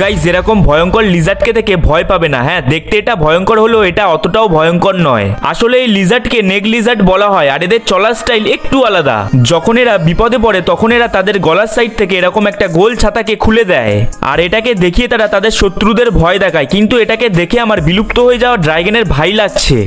guys এরকম ভয়ঙ্কর লিজার্টকে দেখে ভয় পাবে না হ্যাঁ দেখতে এটা ভয়ঙ্কর হলেও এটা অতটাও ভয়ঙ্কর নয় আসলে এই লিজার্টকে নেক লিজার্ট বলা হয় আর এদের চলার স্টাইল একটু আলাদা যখন এরা বিপদে পড়ে তখন এরা তাদের গলার সাইড থেকে এরকম একটা গোল ছাতাকে খুলে দেয় আর এটাকে দেখিয়ে তারা তাদের শত্রুদের ভয় দেখায় কিন্তু এটাকে দেখে আমার বিলুপ্ত হয়ে যাওয়া ড্রাইগেনের ভাই লাগছে